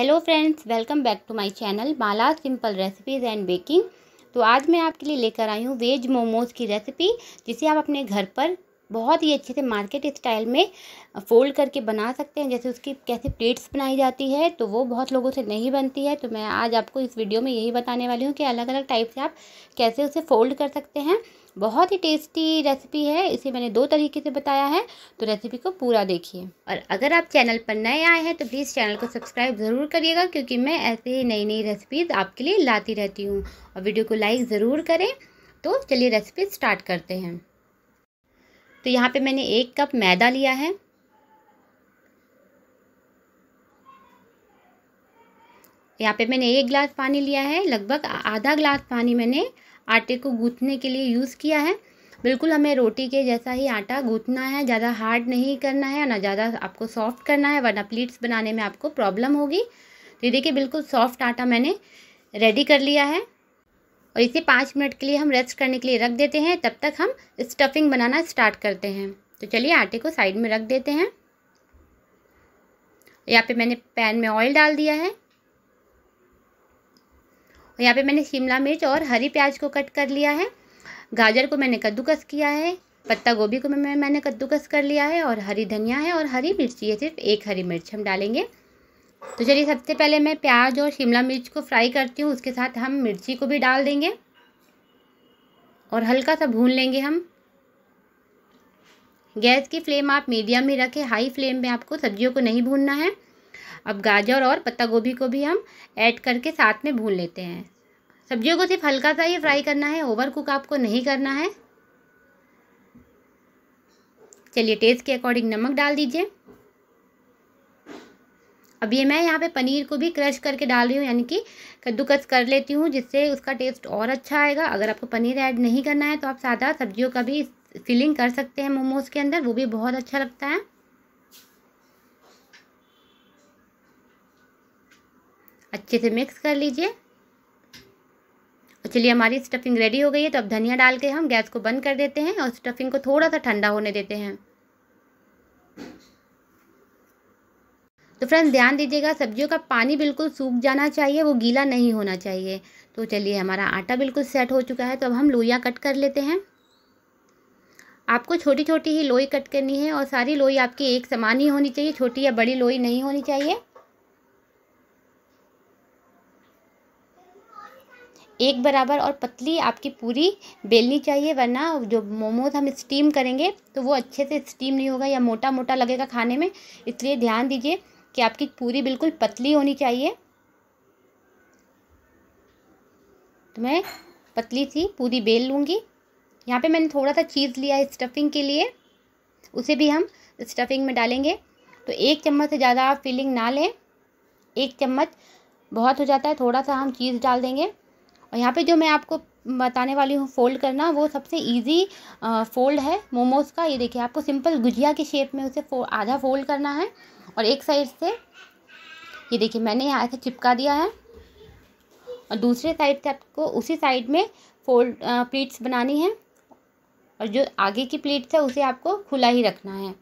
hello friends welcome back to my channel Mala simple recipes and baking तो आज मैं आपके लिए लेकर आई हूँ वेज मोमोज़ की रेसिपी जिसे आप अपने घर पर बहुत ही अच्छे से मार्केट स्टाइल में फ़ोल्ड करके बना सकते हैं जैसे उसकी कैसे प्लेट्स बनाई जाती है तो वो बहुत लोगों से नहीं बनती है तो मैं आज आपको इस वीडियो में यही बताने वाली हूँ कि अलग अलग टाइप से आप कैसे उसे फ़ोल्ड कर सकते हैं बहुत ही टेस्टी रेसिपी है इसे मैंने दो तरीके से बताया है तो रेसिपी को पूरा देखिए और अगर आप चैनल पर नए आए हैं तो प्लीज़ चैनल को सब्सक्राइब ज़रूर करिएगा क्योंकि मैं ऐसे ही नई नई रेसिपीज़ आपके लिए लाती रहती हूँ और वीडियो को लाइक ज़रूर करें तो चलिए रेसिपी स्टार्ट करते हैं तो यहाँ पे मैंने एक कप मैदा लिया है यहाँ पे मैंने एक गिलास पानी लिया है लगभग आधा गिलास पानी मैंने आटे को गूँथने के लिए यूज़ किया है बिल्कुल हमें रोटी के जैसा ही आटा गूँथना है ज़्यादा हार्ड नहीं करना है ना ज़्यादा आपको सॉफ्ट करना है वरना प्लीट्स बनाने में आपको प्रॉब्लम होगी तो देखिए बिल्कुल सॉफ्ट आटा मैंने रेडी कर लिया है और इसे पाँच मिनट के लिए हम रेस्ट करने के लिए रख देते हैं तब तक हम स्टफिंग बनाना स्टार्ट करते हैं तो चलिए आटे को साइड में रख देते हैं यहाँ पे मैंने पैन में ऑयल डाल दिया है और यहाँ पे मैंने शिमला मिर्च और हरी प्याज को कट कर लिया है गाजर को मैंने कद्दूकस किया है पत्ता गोभी को मैं मैंने कद्दूकस कर लिया है और हरी धनिया है और हरी मिर्ची है सिर्फ एक हरी मिर्च हम डालेंगे तो चलिए सबसे पहले मैं प्याज और शिमला मिर्च को फ्राई करती हूँ उसके साथ हम मिर्ची को भी डाल देंगे और हल्का सा भून लेंगे हम गैस की फ्लेम आप मीडियम ही रखें हाई फ्लेम में आपको सब्जियों को नहीं भूनना है अब गाजर और पत्ता गोभी को भी हम ऐड करके साथ में भून लेते हैं सब्जियों को सिर्फ हल्का सा ही फ्राई करना है ओवर कुक आपको नहीं करना है चलिए टेस्ट के अकॉर्डिंग नमक डाल दीजिए अब ये मैं यहाँ पे पनीर को भी क्रश करके डाल रही हूँ यानी कि कद्दूकस कर लेती हूँ जिससे उसका टेस्ट और अच्छा आएगा अगर आपको पनीर ऐड नहीं करना है तो आप सादा सब्जियों का भी फिलिंग कर सकते हैं मोमोज़ के अंदर वो भी बहुत अच्छा लगता है अच्छे से मिक्स कर लीजिए और चलिए हमारी स्टफिंग रेडी हो गई है तो अब धनिया डाल के हम गैस को बंद कर देते हैं और स्टफिंग को थोड़ा सा ठंडा होने देते हैं तो फ्रेंड्स ध्यान दीजिएगा सब्जियों का पानी बिल्कुल सूख जाना चाहिए वो गीला नहीं होना चाहिए तो चलिए हमारा आटा बिल्कुल सेट हो चुका है तो अब हम लोइयाँ कट कर लेते हैं आपको छोटी छोटी ही लोई कट करनी है और सारी लोई आपकी एक समान ही होनी चाहिए छोटी या बड़ी लोई नहीं होनी चाहिए एक बराबर और पतली आपकी पूरी बेलनी चाहिए वरना जो मोमोज हम स्टीम करेंगे तो वो अच्छे से स्टीम नहीं होगा या मोटा मोटा लगेगा खाने में इसलिए ध्यान दीजिए कि आपकी पूरी बिल्कुल पतली होनी चाहिए तो मैं पतली सी पूरी बेल लूँगी यहाँ पे मैंने थोड़ा सा चीज़ लिया है स्टफिंग के लिए उसे भी हम स्टफिंग में डालेंगे तो एक चम्मच से ज़्यादा आप फिलिंग ना लें एक चम्मच बहुत हो जाता है थोड़ा सा हम चीज़ डाल देंगे और यहाँ पे जो मैं आपको बताने वाली हूँ फ़ोल्ड करना वो सबसे इजी फ़ोल्ड है मोमोज़ का ये देखिए आपको सिंपल गुजिया के शेप में उसे फो, आधा फ़ोल्ड करना है और एक साइड से ये देखिए मैंने यहाँ से चिपका दिया है और दूसरे साइड से आपको उसी साइड में फोल्ड प्लीट्स बनानी है और जो आगे की प्लीट्स है उसे आपको खुला ही रखना है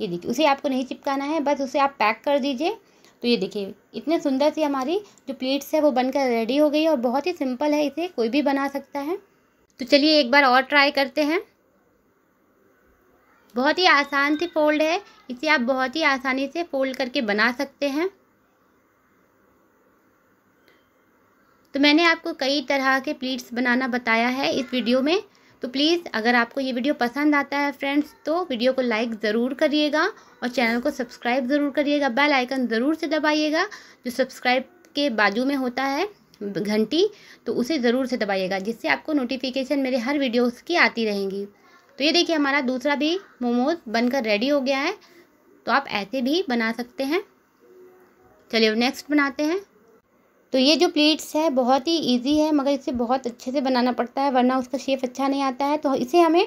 ये देखिए उसे आपको नहीं चिपकाना है बस उसे आप पैक कर दीजिए तो ये देखिए इतने सुंदर सी हमारी जो प्लेट्स है वो बनकर रेडी हो गई है और बहुत ही सिंपल है इसे कोई भी बना सकता है तो चलिए एक बार और ट्राई करते हैं बहुत ही आसान सी फोल्ड है इसे आप बहुत ही आसानी से फोल्ड करके बना सकते हैं तो मैंने आपको कई तरह के प्लीट्स बनाना बताया है इस वीडियो में तो प्लीज़ अगर आपको ये वीडियो पसंद आता है फ्रेंड्स तो वीडियो को लाइक ज़रूर करिएगा और चैनल को सब्सक्राइब ज़रूर करिएगा बेल आइकन ज़रूर से दबाइएगा जो सब्सक्राइब के बाजू में होता है घंटी तो उसे ज़रूर से दबाइएगा जिससे आपको नोटिफिकेशन मेरे हर वीडियोस की आती रहेंगी तो ये देखिए हमारा दूसरा भी मोमोज बनकर रेडी हो गया है तो आप ऐसे भी बना सकते हैं चलिए नेक्स्ट बनाते हैं तो ये जो प्लेट्स है बहुत ही इजी है मगर इसे बहुत अच्छे से बनाना पड़ता है वरना उसका शेप अच्छा नहीं आता है तो इसे हमें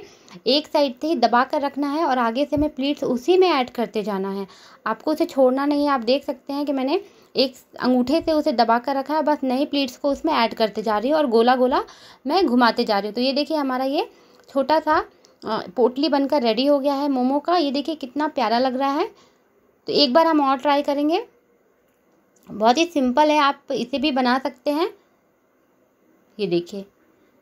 एक साइड से ही दबा कर रखना है और आगे से हमें प्लेट्स उसी में ऐड करते जाना है आपको उसे छोड़ना नहीं है आप देख सकते हैं कि मैंने एक अंगूठे से उसे दबा कर रखा है बस नई प्लेट्स को उसमें ऐड करते जा रही हूँ और गोला गोला मैं घुमाते जा रही हूँ तो ये देखिए हमारा ये छोटा सा पोटली बनकर रेडी हो गया है मोमो का ये देखिए कितना प्यारा लग रहा है तो एक बार हम और ट्राई करेंगे बहुत ही सिंपल है आप इसे भी बना सकते हैं ये देखिए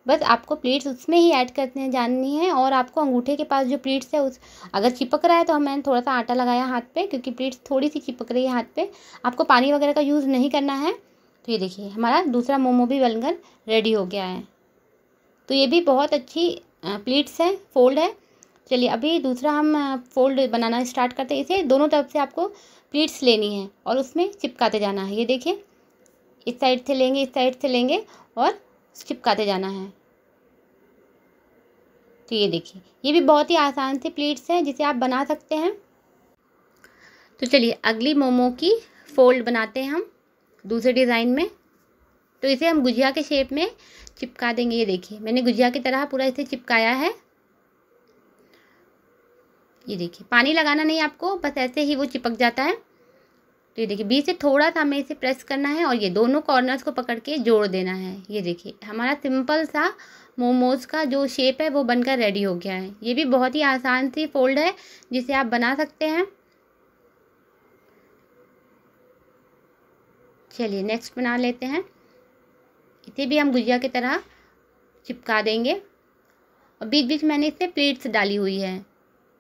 बस आपको प्लीट्स उसमें ही ऐड करते हैं जाननी है और आपको अंगूठे के पास जो प्लीट्स है उस अगर चिपक रहा है तो हमें थोड़ा सा आटा लगाया हाथ पे क्योंकि प्लीट्स थोड़ी सी चिपक रही है हाथ पे आपको पानी वगैरह का यूज़ नहीं करना है तो ये देखिए हमारा दूसरा मोमो भी बनकर रेडी हो गया है तो ये भी बहुत अच्छी प्लीट्स है फोल्ड है चलिए अभी दूसरा हम फोल्ड बनाना स्टार्ट करते हैं इसे दोनों तरफ से आपको प्लीट्स लेनी है और उसमें चिपकाते जाना है ये देखिए इस साइड से लेंगे इस साइड से लेंगे और चिपकाते जाना है तो ये देखिए ये भी बहुत ही आसान से प्लीट्स हैं जिसे आप बना सकते हैं तो चलिए अगली मोमो की फोल्ड बनाते हैं हम दूसरे डिज़ाइन में तो इसे हम गुजिया के शेप में चिपका देंगे ये देखिए मैंने गुजिया की तरह पूरा इसे चिपकाया है ये देखिए पानी लगाना नहीं आपको बस ऐसे ही वो चिपक जाता है तो ये देखिए बीच से थोड़ा सा हमें इसे प्रेस करना है और ये दोनों कॉर्नर्स को पकड़ के जोड़ देना है ये देखिए हमारा सिंपल सा मोमोज़ का जो शेप है वो बनकर रेडी हो गया है ये भी बहुत ही आसान सी फोल्ड है जिसे आप बना सकते हैं चलिए नेक्स्ट बना लेते हैं इसे भी हम गुजिया की तरह चिपका देंगे और बीच बीच मैंने इसे प्लेट्स डाली हुई है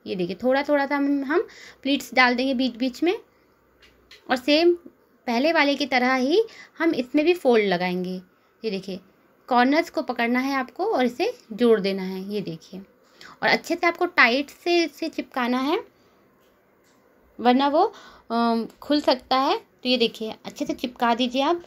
ये देखिए थोड़ा थोड़ा सा हम हम प्लीट्स डाल देंगे बीच बीच में और सेम पहले वाले की तरह ही हम इसमें भी फोल्ड लगाएंगे ये देखिए कॉर्नर्स को पकड़ना है आपको और इसे जोड़ देना है ये देखिए और अच्छे से आपको टाइट से इसे चिपकाना है वरना वो खुल सकता है तो ये देखिए अच्छे से चिपका दीजिए आप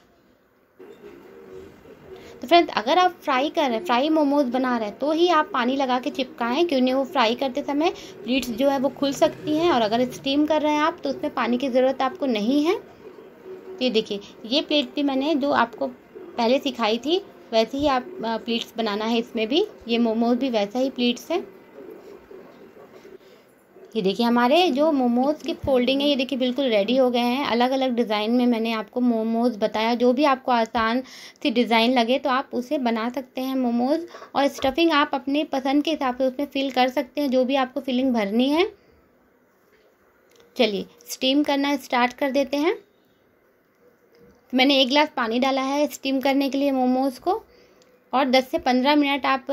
तो फ्रेंड्स अगर आप फ्राई कर रहे हैं फ्राई मोमोज बना रहे हैं तो ही आप पानी लगा के चिपकाएं क्योंकि वो फ्राई करते समय प्लीट्स जो है वो खुल सकती हैं और अगर स्टीम कर रहे हैं आप तो उसमें पानी की ज़रूरत आपको नहीं है तो ये देखिए ये प्लेट भी मैंने जो आपको पहले सिखाई थी वैसे ही आप प्लेट्स बनाना है इसमें भी ये मोमोज भी वैसा ही प्लेट्स है ये देखिए हमारे जो मोमोज़ के फोल्डिंग है ये देखिए बिल्कुल रेडी हो गए हैं अलग अलग डिज़ाइन में मैंने आपको मोमोज़ बताया जो भी आपको आसान सी डिज़ाइन लगे तो आप उसे बना सकते हैं मोमोज़ और स्टफिंग आप अपने पसंद के हिसाब से उसमें फ़िल कर सकते हैं जो भी आपको फिलिंग भरनी है चलिए स्टीम करना स्टार्ट कर देते हैं मैंने एक गिलास पानी डाला है स्टीम करने के लिए मोमोज़ को और 10 से 15 मिनट आप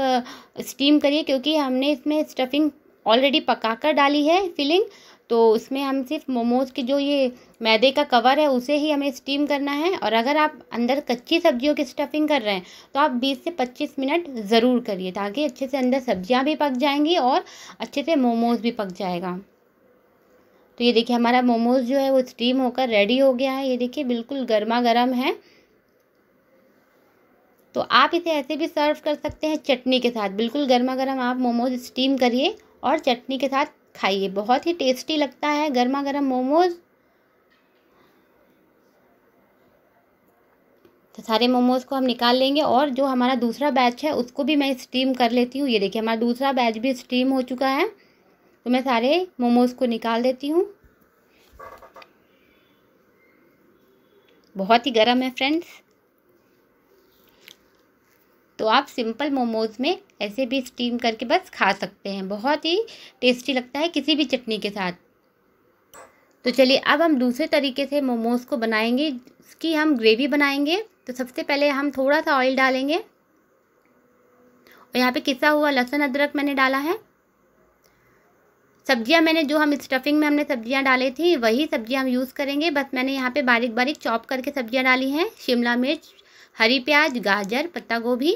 स्टीम करिए क्योंकि हमने इसमें स्टफिंग ऑलरेडी पका कर डाली है फिलिंग तो उसमें हम सिर्फ मोमोज़ के जो ये मैदे का कवर है उसे ही हमें स्टीम करना है और अगर आप अंदर कच्ची सब्जियों की स्टफिंग कर रहे हैं तो आप 20 से 25 मिनट ज़रूर करिए ताकि अच्छे से अंदर सब्जियां भी पक जाएंगी और अच्छे से मोमोज़ भी पक जाएगा तो ये देखिए हमारा मोमोज़ जो है वो स्टीम होकर रेडी हो गया है ये देखिए बिल्कुल गर्मा गर्म है तो आप इसे ऐसे भी सर्व कर सकते हैं चटनी के साथ बिल्कुल गर्मा गर्म आप मोमोज स्टीम करिए और चटनी के साथ खाइए बहुत ही टेस्टी लगता है गर्मा गर्म मोमोज़ तो सारे मोमोज़ को हम निकाल लेंगे और जो हमारा दूसरा बैच है उसको भी मैं स्टीम कर लेती हूँ ये देखिए हमारा दूसरा बैच भी स्टीम हो चुका है तो मैं सारे मोमोज़ को निकाल देती हूँ बहुत ही गर्म है फ्रेंड्स तो आप सिंपल मोमोज़ में ऐसे भी स्टीम करके बस खा सकते हैं बहुत ही टेस्टी लगता है किसी भी चटनी के साथ तो चलिए अब हम दूसरे तरीके से मोमोज़ को बनाएंगे इसकी हम ग्रेवी बनाएंगे तो सबसे पहले हम थोड़ा सा ऑयल डालेंगे और यहाँ पे किसा हुआ लहसुन अदरक मैंने डाला है सब्ज़ियाँ मैंने जो हम स्टफिंग में हमने सब्जियाँ डाली थी वही सब्ज़ियाँ हम यूज़ करेंगे बस मैंने यहाँ पे बारीक बारीक चॉप करके सब्जियाँ डाली हैं शिमला मिर्च हरी प्याज गाजर पत्ता गोभी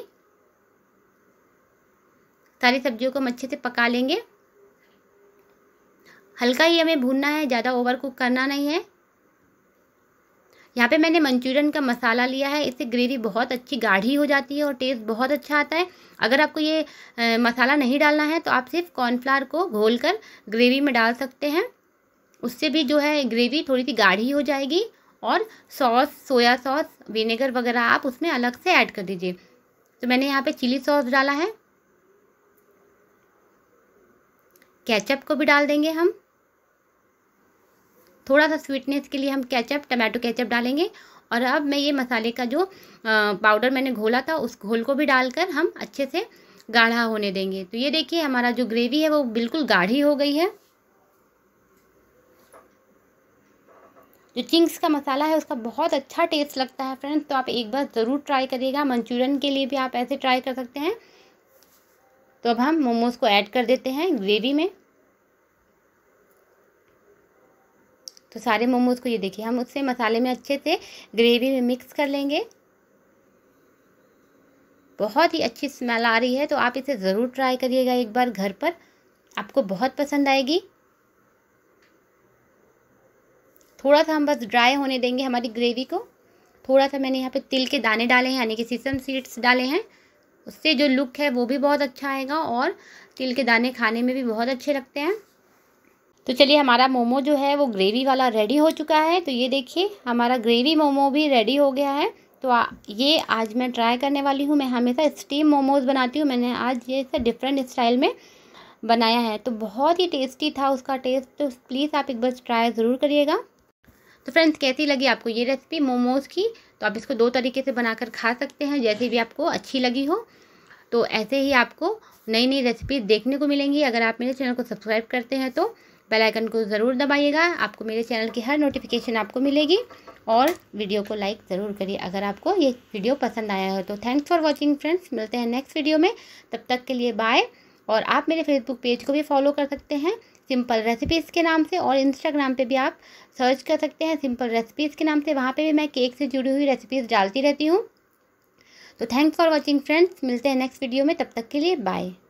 सारी सब्जियों को हम अच्छे से पका लेंगे हल्का ही हमें भूनना है ज़्यादा ओवर कुक करना नहीं है यहाँ पे मैंने मंचूरियन का मसाला लिया है इससे ग्रेवी बहुत अच्छी गाढ़ी हो जाती है और टेस्ट बहुत अच्छा आता है अगर आपको ये आ, मसाला नहीं डालना है तो आप सिर्फ कॉर्नफ्लावर को घोल कर ग्रेवी में डाल सकते हैं उससे भी जो है ग्रेवी थोड़ी सी गाढ़ी हो जाएगी और सॉस सोया सॉस विनेगर वगैरह आप उसमें अलग से ऐड कर दीजिए तो मैंने यहाँ पे चिली सॉस डाला है केचप को भी डाल देंगे हम थोड़ा सा स्वीटनेस के लिए हम केचप टमाटो केचप डालेंगे और अब मैं ये मसाले का जो पाउडर मैंने घोला था उस घोल को भी डालकर हम अच्छे से गाढ़ा होने देंगे तो ये देखिए हमारा जो ग्रेवी है वो बिल्कुल गाढ़ी हो गई है जो चिंग्स का मसाला है उसका बहुत अच्छा टेस्ट लगता है फ्रेंड्स तो आप एक बार ज़रूर ट्राई करिएगा मंचूरियन के लिए भी आप ऐसे ट्राई कर सकते हैं तो अब हम मोमोज़ को ऐड कर देते हैं ग्रेवी में तो सारे मोमोज़ को ये देखिए हम उससे मसाले में अच्छे से ग्रेवी में मिक्स कर लेंगे बहुत ही अच्छी स्मेल आ रही है तो आप इसे ज़रूर ट्राई करिएगा एक बार घर पर आपको बहुत पसंद आएगी थोड़ा सा हम बस ड्राई होने देंगे हमारी ग्रेवी को थोड़ा सा मैंने यहाँ पे तिल के दाने डाले हैं यानी कि सीसम सीड्स डाले हैं उससे जो लुक है वो भी बहुत अच्छा आएगा और तिल के दाने खाने में भी बहुत अच्छे लगते हैं तो चलिए हमारा मोमो जो है वो ग्रेवी वाला रेडी हो चुका है तो ये देखिए हमारा ग्रेवी मोमो भी रेडी हो गया है तो आ, ये आज मैं ट्राई करने वाली हूँ मैं हमेशा स्टीम मोमोज बनाती हूँ मैंने आज ये डिफरेंट स्टाइल में बनाया है तो बहुत ही टेस्टी था उसका टेस्ट तो प्लीज़ आप एक बार ट्राई ज़रूर करिएगा तो फ्रेंड्स कैसी लगी आपको ये रेसिपी मोमोज़ की तो आप इसको दो तरीके से बनाकर खा सकते हैं जैसे भी आपको अच्छी लगी हो तो ऐसे ही आपको नई नई रेसिपीज देखने को मिलेंगी अगर आप मेरे चैनल को सब्सक्राइब करते हैं तो बेल आइकन को ज़रूर दबाइएगा आपको मेरे चैनल की हर नोटिफिकेशन आपको मिलेगी और वीडियो को लाइक ज़रूर करिए अगर आपको ये वीडियो पसंद आया हो तो थैंक्स फॉर वॉचिंग फ्रेंड्स मिलते हैं नेक्स्ट वीडियो में तब तक के लिए बाय और आप मेरे फेसबुक पेज को भी फॉलो कर सकते हैं सिंपल रेसिपीज़ के नाम से और इंस्टाग्राम पे भी आप सर्च कर सकते हैं सिंपल रेसिपीज़ के नाम से वहाँ पे भी मैं केक से जुड़ी हुई रेसिपीज़ डालती रहती हूँ तो थैंक्स फॉर वॉचिंग फ्रेंड्स मिलते हैं नेक्स्ट वीडियो में तब तक के लिए बाय